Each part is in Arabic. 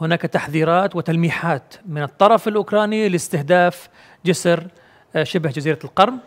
هناك تحذيرات وتلميحات من الطرف الأوكراني لاستهداف جسر آه، شبه جزيرة القرم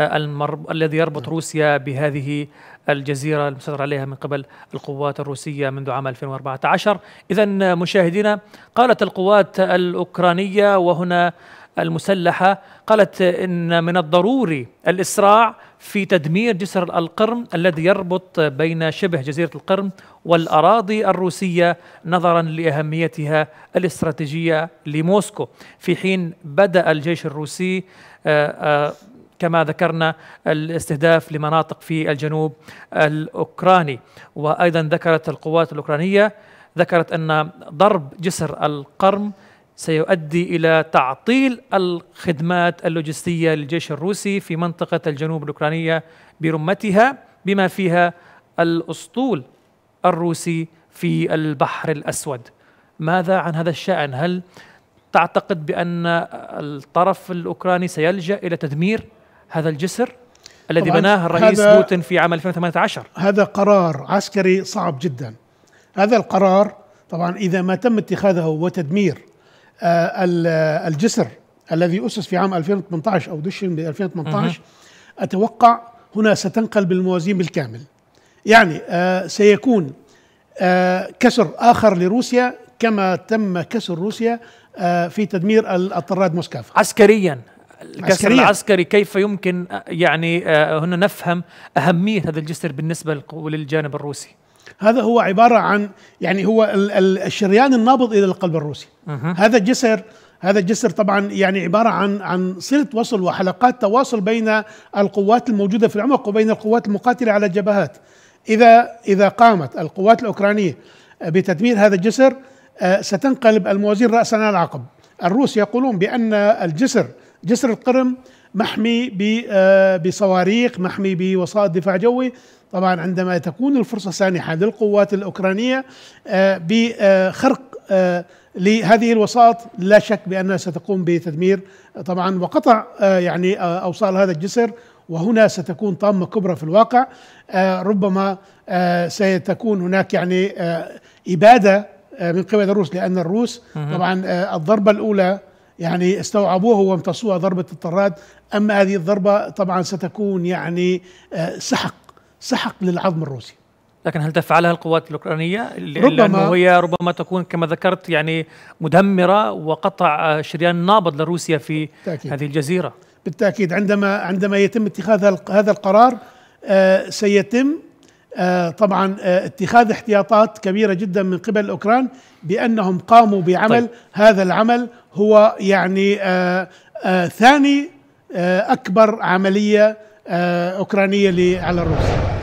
آه، المرب... الذي يربط نعم. روسيا بهذه الجزيرة المسيطرة عليها من قبل القوات الروسية منذ عام 2014 إذا مشاهدينا قالت القوات الأوكرانية وهنا المسلحة قالت إن من الضروري الإسراع في تدمير جسر القرم الذي يربط بين شبه جزيرة القرم والأراضي الروسية نظرا لأهميتها الاستراتيجية لموسكو في حين بدأ الجيش الروسي آه، آه، كما ذكرنا الاستهداف لمناطق في الجنوب الأوكراني وأيضا ذكرت القوات الأوكرانية ذكرت أن ضرب جسر القرم سيؤدي إلى تعطيل الخدمات اللوجستية للجيش الروسي في منطقة الجنوب الأوكرانية برمتها بما فيها الأسطول الروسي في البحر الأسود ماذا عن هذا الشأن؟ هل تعتقد بأن الطرف الأوكراني سيلجأ إلى تدمير هذا الجسر؟ الذي بناه الرئيس بوتين في عام 2018 هذا قرار عسكري صعب جدا هذا القرار طبعا إذا ما تم اتخاذه وتدمير آه، آه، الجسر الذي أسس في عام 2018 أو دشن ب 2018 أتوقع هنا ستنقل بالموازين بالكامل يعني آه، سيكون كسر آخر لروسيا كما تم كسر روسيا في تدمير الطراد موسكافا عسكريا الكسر عسكرية. العسكري كيف يمكن يعني هنا نفهم أهمية هذا الجسر بالنسبة للجانب الروسي هذا هو عبارة عن يعني هو الشريان النابض إلى القلب الروسي أه. هذا الجسر هذا الجسر طبعا يعني عبارة عن عن صلة وصل وحلقات تواصل بين القوات الموجودة في العمق وبين القوات المقاتلة على الجبهات إذا إذا قامت القوات الأوكرانية بتدمير هذا الجسر آه، ستنقلب الموازين رأسا على العقب الروس يقولون بأن الجسر جسر القرم محمي آه، بصواريخ محمي بوسائط دفاع جوي طبعا عندما تكون الفرصة سانحة للقوات الأوكرانية آه، بخرق آه، لهذه الوساط لا شك بأنها ستقوم بتدمير طبعا وقطع يعني أوصال هذا الجسر وهنا ستكون طامة كبرى في الواقع ربما ستكون هناك يعني إبادة من قبل الروس لأن الروس طبعا الضربة الأولى يعني استوعبوها وامتصوها ضربة الطراد أما هذه الضربة طبعا ستكون يعني آه، سحق سحق للعظم الروسي لكن هل تفعلها القوات الأوكرانية؟ ربما لأنه هي ربما تكون كما ذكرت يعني مدمرة وقطع شريان نابض لروسيا في بالتأكيد. هذه الجزيرة بالتأكيد عندما عندما يتم اتخاذ هذا القرار آه، سيتم آه، طبعا آه، اتخاذ احتياطات كبيره جدا من قبل الاوكران بانهم قاموا بعمل طيب. هذا العمل هو يعني آه، ثاني اكبر عمليه اوكرانيه على الروس